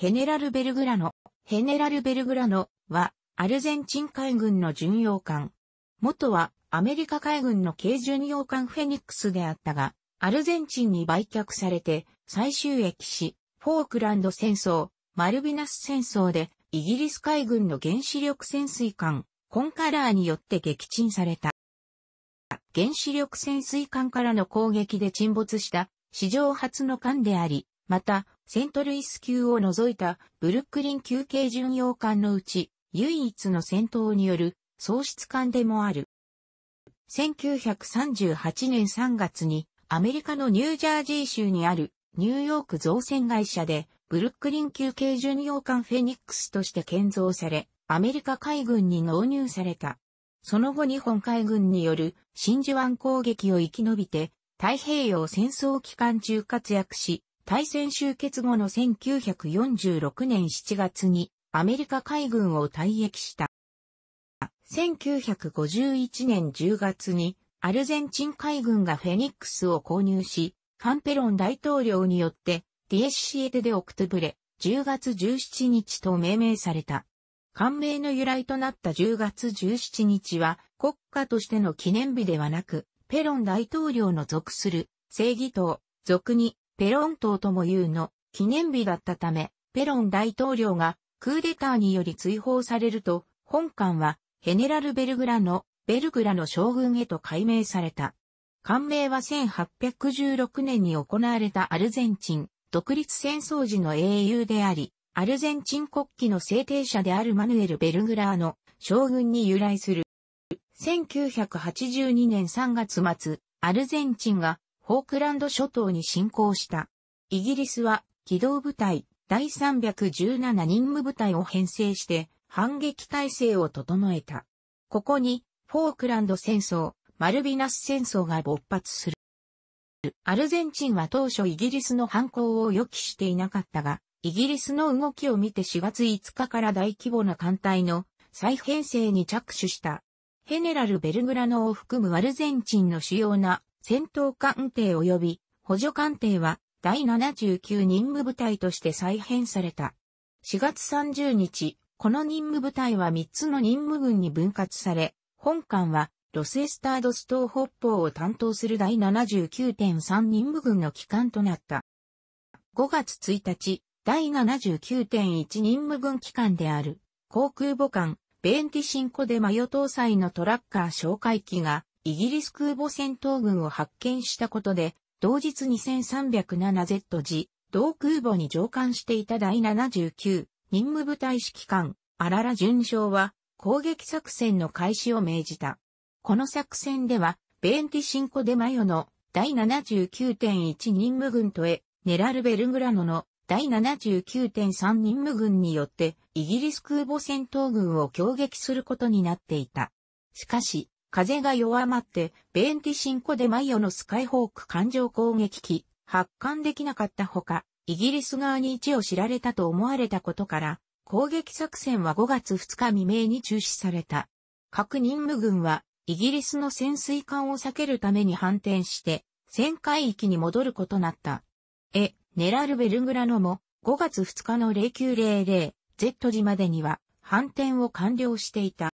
ヘネラルベルグラノ、ヘネラルベルグラノは、アルゼンチン海軍の巡洋艦。元は、アメリカ海軍の軽巡洋艦フェニックスであったが、アルゼンチンに売却されて、最終駅。し、フォークランド戦争、マルビナス戦争で、イギリス海軍の原子力潜水艦、コンカラーによって撃沈された。原子力潜水艦からの攻撃で沈没した、史上初の艦であり、また、セントルイス級を除いたブルックリン級系巡洋艦のうち唯一の戦闘による喪失艦でもある。1938年3月にアメリカのニュージャージー州にあるニューヨーク造船会社でブルックリン級系巡洋艦フェニックスとして建造され、アメリカ海軍に納入された。その後日本海軍による真珠湾攻撃を生き延びて太平洋戦争期間中活躍し、大戦終結後の1946年7月にアメリカ海軍を退役した。1951年10月にアルゼンチン海軍がフェニックスを購入し、カンペロン大統領によってディエシエテでオクトブレ10月17日と命名された。官名の由来となった10月17日は国家としての記念日ではなく、ペロン大統領の属する正義党、俗にペロン島とも言うの記念日だったため、ペロン大統領がクーデターにより追放されると、本館はヘネラルベルグラのベルグラの将軍へと改名された。官名は1816年に行われたアルゼンチン独立戦争時の英雄であり、アルゼンチン国旗の制定者であるマヌエル・ベルグラーの将軍に由来する。1982年3月末、アルゼンチンがフォークランド諸島に侵攻した。イギリスは、機動部隊、第317任務部隊を編成して、反撃態勢を整えた。ここに、フォークランド戦争、マルビナス戦争が勃発する。アルゼンチンは当初イギリスの反抗を予期していなかったが、イギリスの動きを見て4月5日から大規模な艦隊の再編成に着手した。ヘネラル・ベルグラノを含むアルゼンチンの主要な戦闘艦艇及び補助艦艇は第79任務部隊として再編された。4月30日、この任務部隊は3つの任務軍に分割され、本艦はロセスタードストー北方を担当する第79.3任務軍の機関となった。5月1日、第79.1任務軍機関である航空母艦ベンティシンコデマヨ搭載のトラッカー哨戒機がイギリス空母戦闘群を発見したことで、同日 2307Z 時、同空母に乗艦していた第79任務部隊指揮官、アララ巡将は攻撃作戦の開始を命じた。この作戦では、ベンティシンコ・デ・マヨの第79.1任務軍とエ、ネラル・ベルグラノの第79.3任務軍によってイギリス空母戦闘群を攻撃することになっていた。しかし、風が弱まって、ベンティシンコでマイオのスカイホーク艦上攻撃機、発艦できなかったほか、イギリス側に位置を知られたと思われたことから、攻撃作戦は5月2日未明に中止された。各任務軍は、イギリスの潜水艦を避けるために反転して、戦海域に戻ることなった。え、ネラルベルグラノも、5月2日の0900、Z 時までには、反転を完了していた。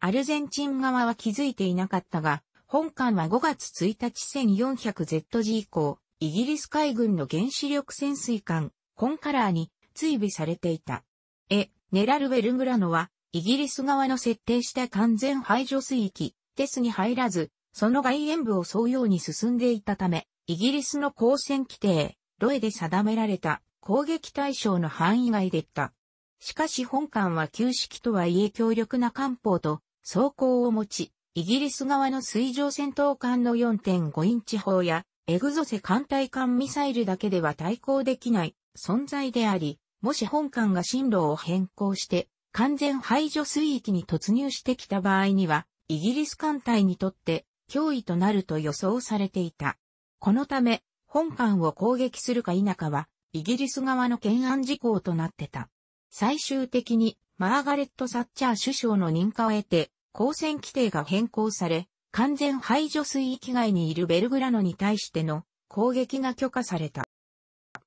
アルゼンチン側は気づいていなかったが、本艦は5月1日 1400ZG 以降、イギリス海軍の原子力潜水艦、コンカラーに追尾されていた。え、ネラル・ベルグラノは、イギリス側の設定した完全排除水域、テスに入らず、その外縁部を沿うように進んでいたため、イギリスの交戦規定、ロエで定められた攻撃対象の範囲外でった。しかし本艦は旧式とはいえ強力な艦砲と装甲を持ち、イギリス側の水上戦闘艦の4.5インチ砲や、エグゾセ艦隊艦ミサイルだけでは対抗できない存在であり、もし本艦が進路を変更して、完全排除水域に突入してきた場合には、イギリス艦隊にとって脅威となると予想されていた。このため、本艦を攻撃するか否かは、イギリス側の懸案事項となってた。最終的に、マーガレット・サッチャー首相の認可を得て、公線規定が変更され、完全排除水域外にいるベルグラノに対しての攻撃が許可された。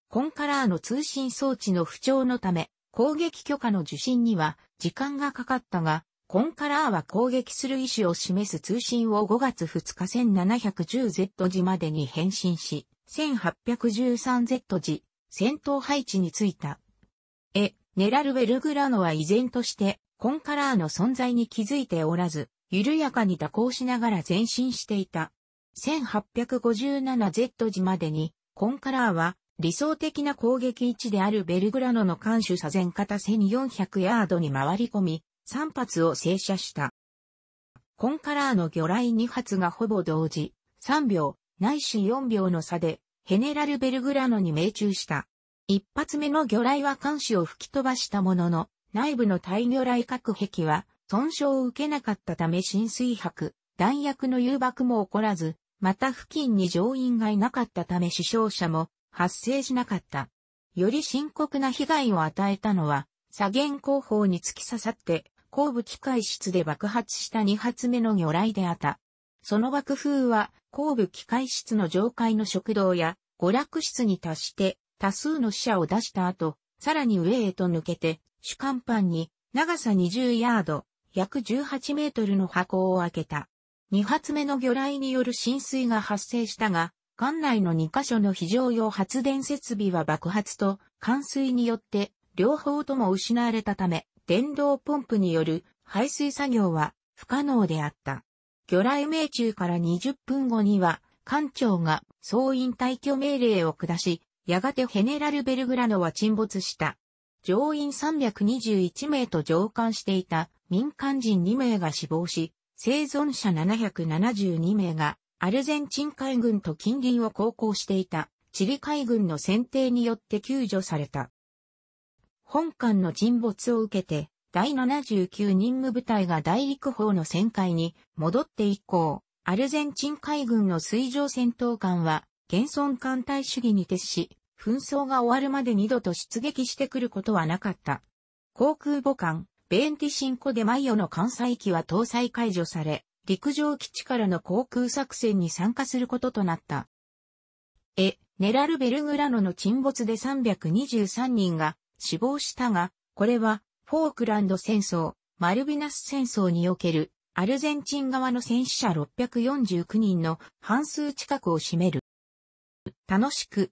コンカラーの通信装置の不調のため、攻撃許可の受信には時間がかかったが、コンカラーは攻撃する意思を示す通信を5月2日 1710Z 時までに返信し、1813Z 時、戦闘配置についた。え、ネラルベルグラノは依然としてコンカラーの存在に気づいておらず、緩やかに蛇行しながら前進していた。1857Z 時までに、コンカラーは理想的な攻撃位置であるベルグラノの艦首左前方1400ヤードに回り込み、3発を静射した。コンカラーの魚雷2発がほぼ同時、3秒、ないし4秒の差で、ヘネラルベルグラノに命中した。1発目の魚雷は艦首を吹き飛ばしたものの、内部の大魚雷隔壁は損傷を受けなかったため浸水泊、弾薬の誘爆も起こらず、また付近に乗員がいなかったため死傷者も発生しなかった。より深刻な被害を与えたのは、左舷後方に突き刺さって、後部機械室で爆発した2発目の魚雷であった。その爆風は、後部機械室の上階の食堂や娯楽室に達して、多数の死者を出した後、さらに上へと抜けて、主甲板に長さ20ヤード、約18メートルの箱を開けた。2発目の魚雷による浸水が発生したが、艦内の2カ所の非常用発電設備は爆発と冠水によって両方とも失われたため、電動ポンプによる排水作業は不可能であった。魚雷命中から20分後には、艦長が総員退去命令を下し、やがてヘネラル・ベルグラノは沈没した。乗員321名と乗艦していた民間人2名が死亡し、生存者772名がアルゼンチン海軍と近隣を航行していたチリ海軍の選定によって救助された。本艦の沈没を受けて、第79任務部隊が大陸砲の旋回に戻って以降、アルゼンチン海軍の水上戦闘艦は、現存艦隊主義に徹し、紛争が終わるまで二度と出撃してくることはなかった。航空母艦、ベンティシンコ・デ・マイオの艦載機は搭載解除され、陸上基地からの航空作戦に参加することとなった。え、ネラルベルグラノの沈没で323人が死亡したが、これはフォークランド戦争、マルビナス戦争におけるアルゼンチン側の戦死者649人の半数近くを占める。楽しく、